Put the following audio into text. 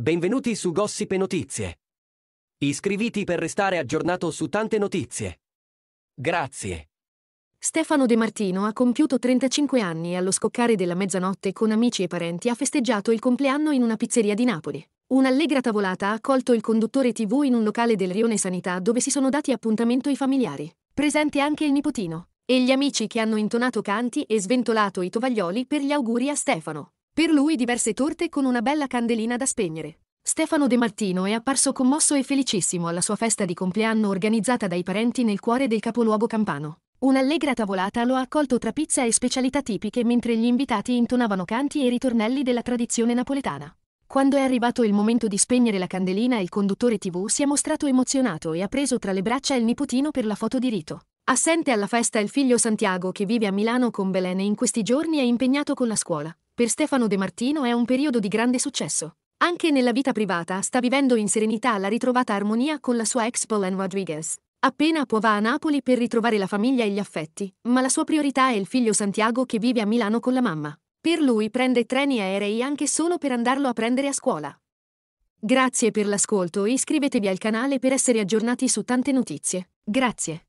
Benvenuti su Gossip e Notizie. Iscriviti per restare aggiornato su tante notizie. Grazie. Stefano De Martino ha compiuto 35 anni e allo scoccare della mezzanotte con amici e parenti ha festeggiato il compleanno in una pizzeria di Napoli. Un'allegra tavolata ha accolto il conduttore TV in un locale del Rione Sanità dove si sono dati appuntamento i familiari. Presente anche il nipotino e gli amici che hanno intonato canti e sventolato i tovaglioli per gli auguri a Stefano. Per lui diverse torte con una bella candelina da spegnere. Stefano De Martino è apparso commosso e felicissimo alla sua festa di compleanno organizzata dai parenti nel cuore del capoluogo campano. Un'allegra tavolata lo ha accolto tra pizza e specialità tipiche mentre gli invitati intonavano canti e ritornelli della tradizione napoletana. Quando è arrivato il momento di spegnere la candelina il conduttore tv si è mostrato emozionato e ha preso tra le braccia il nipotino per la foto di rito. Assente alla festa il figlio Santiago che vive a Milano con Belen e in questi giorni è impegnato con la scuola per Stefano De Martino è un periodo di grande successo. Anche nella vita privata sta vivendo in serenità la ritrovata armonia con la sua ex Polen Rodriguez. Appena può va a Napoli per ritrovare la famiglia e gli affetti, ma la sua priorità è il figlio Santiago che vive a Milano con la mamma. Per lui prende treni e aerei anche solo per andarlo a prendere a scuola. Grazie per l'ascolto e iscrivetevi al canale per essere aggiornati su tante notizie. Grazie.